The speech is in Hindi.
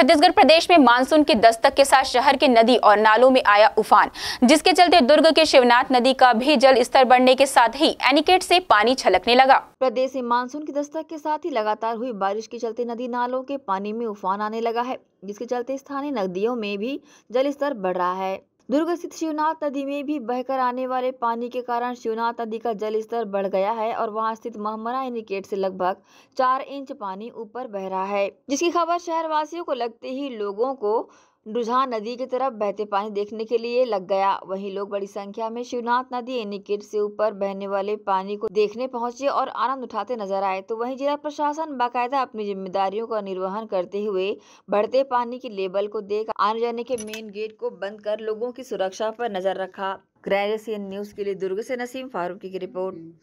छत्तीसगढ़ प्रदेश में मानसून की दस्तक के साथ शहर के नदी और नालों में आया उफान जिसके चलते दुर्ग के शिवनाथ नदी का भी जल स्तर बढ़ने के साथ ही एनिकेट से पानी छलकने लगा प्रदेश में मानसून की दस्तक के साथ ही लगातार हुई बारिश के चलते नदी नालों के पानी में उफान आने लगा है जिसके चलते स्थानीय नदियों में भी जल स्तर बढ़ रहा है दुर्ग स्थित शिवनाथ नदी में भी बहकर आने वाले पानी के कारण शिवनाथ नदी का जल स्तर बढ़ गया है और वहां स्थित महमरा इंडिकेट से लगभग चार इंच पानी ऊपर बह रहा है जिसकी खबर शहरवासियों को लगते ही लोगों को डुझा नदी की तरफ बहते पानी देखने के लिए लग गया वहीं लोग बड़ी संख्या में शिवनाथ नदी एनिकेट से ऊपर बहने वाले पानी को देखने पहुंचे और आनंद उठाते नजर आए तो वहीं जिला प्रशासन बाकायदा अपनी जिम्मेदारियों का निर्वहन करते हुए बढ़ते पानी की लेबल को देख आने जाने के मेन गेट को बंद कर लोगों की सुरक्षा पर नजर रखा ग्रैरेसियन न्यूज के लिए दुर्ग से नसीम फारूकी की रिपोर्ट